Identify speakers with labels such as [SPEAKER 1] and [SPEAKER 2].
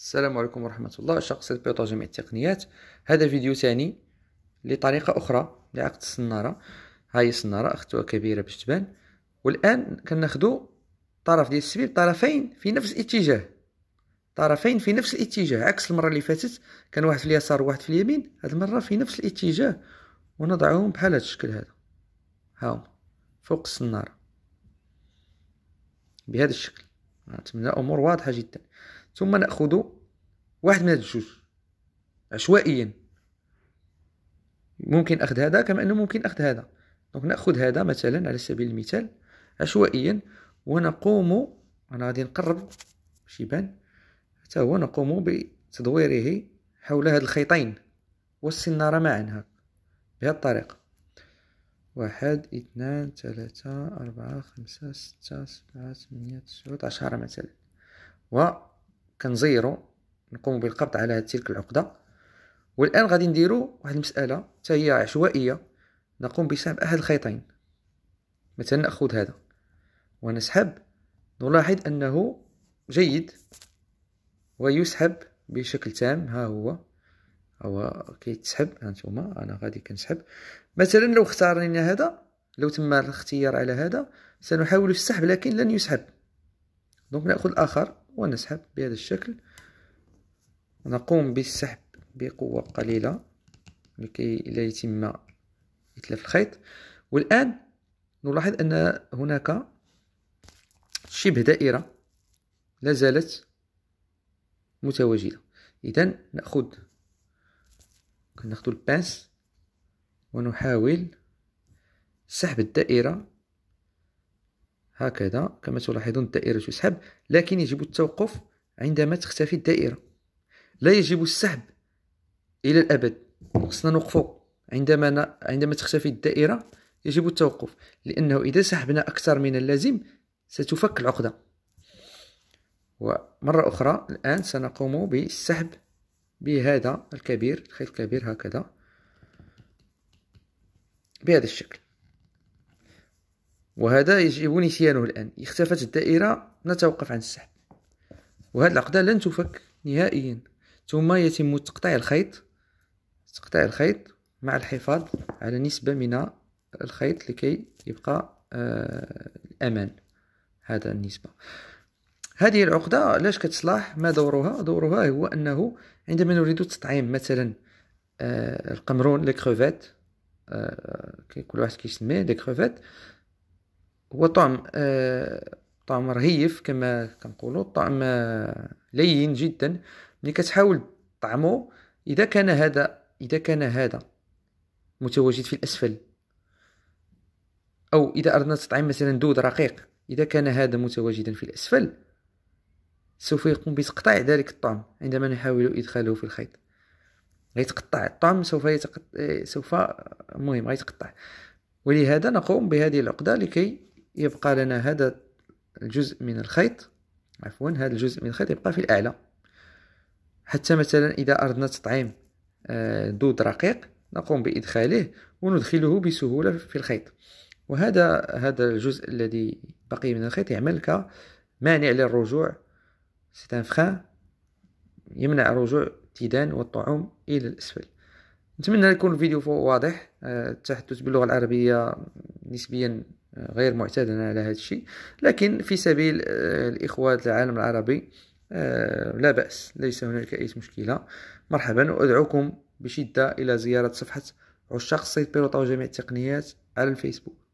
[SPEAKER 1] السلام عليكم ورحمة الله شخص البيوتو جميع التقنيات هذا فيديو ثاني لطريقة أخرى لعقد السنارة هاي السنارة أختها كبيرة باش تبان والآن كناخدو طرف ديال السبيل طرفين في نفس الاتجاه طرفين في نفس الاتجاه عكس المرة اللي فاتت كان واحد في اليسار وواحد في اليمين هاد المرة في نفس الاتجاه ونضعهم بحال هاد الشكل هذا هاهم فوق السنارة بهذا الشكل نتمنى أمور واضحة جدا ثم نأخذ واحد من هاد الجوج عشوائيا ممكن أخذ هذا كما أنه ممكن أخذ هذا دونك نأخذ هذا مثلا على سبيل المثال عشوائيا ونقوم أنا غادي نقرب باش يبان حتى هو نقوم بتدويره حول هاد الخيطين والسنارة معا هكا بهذه الطريقة واحد اثنان ثلاثة أربعة خمسة ستة سبعة ثمانية تسعة عشرة مثلا و كنزيرو نقوم بالقبض على تلك العقده والان غادي نديرو واحد المساله حتى هي عشوائيه نقوم بسحب احد الخيطين مثلا ناخذ هذا ونسحب نلاحظ انه جيد ويسحب بشكل تام ها هو هو كيتسحب هانتوما انا غادي كنسحب مثلا لو اختارنا هذا لو تم الاختيار على هذا سنحاول السحب لكن لن يسحب دونك ناخذ الاخر ونسحب بهذا الشكل نقوم بالسحب بقوة قليلة لكي لا يتم إتلاف الخيط والآن نلاحظ أن هناك شبه دائرة لا زالت متواجدة إذا نأخذ نأخذ الباس ونحاول سحب الدائرة هكذا كما تلاحظون الدائرة تسحب لكن يجب التوقف عندما تختفي الدائرة لا يجب السحب إلى الأبد خصنا نوقفو عندما ن... عندما تختفي الدائرة يجب التوقف لأنه إذا سحبنا أكثر من اللازم ستفك العقدة ومرة أخرى الآن سنقوم بالسحب بهذا الكبير الخيط الكبير هكذا بهذا الشكل وهذا يجب نسيانه الآن اختفت الدائرة نتوقف عن السحب وهذه العقدة لن تفك نهائيا ثم يتم تقطيع الخيط تقطيع الخيط مع الحفاظ على نسبة من الخيط لكي يبقى آه الأمان هذا النسبة هذه العقدة لاش كتصلح ما دورها دورها هو أنه عندما نريد تطعيم مثلا آه القمرون لي كروفيت آه كل واحد كيسميه لي كروفيت هو طعم آه، طعم رهيف كما كنقولوا طعم آه، لين جدا ملي كتحاول طعمه اذا كان هذا اذا كان هذا متواجد في الاسفل او اذا اردنا تطعيم مثلا دود رقيق اذا كان هذا متواجدا في الاسفل سوف يقوم بتقطيع ذلك الطعم عندما نحاول ادخاله في الخيط غيتقطع الطعم سوف يتقط... آه، سوف المهم غيتقطع ولهذا نقوم بهذه العقده لكي يبقى لنا هذا الجزء من الخيط عفوا هذا الجزء من الخيط يبقى في الأعلى حتى مثلا إذا أردنا تطعيم آه، دود رقيق نقوم بإدخاله وندخله بسهولة في الخيط وهذا هذا الجزء الذي بقي من الخيط يعمل كمانع للرجوع سيتان فخان يمنع رجوع التيدان والطعوم إلى الأسفل نتمنى يكون الفيديو واضح آه، التحدث باللغة العربية نسبيا غير معتاد انا على هذا الشيء لكن في سبيل آه، الاخوه العالم العربي آه، لا باس ليس هناك اي مشكله مرحبا وادعوكم بشده الى زياره صفحه عشاق سيد بيروطا وجميع التقنيات على الفيسبوك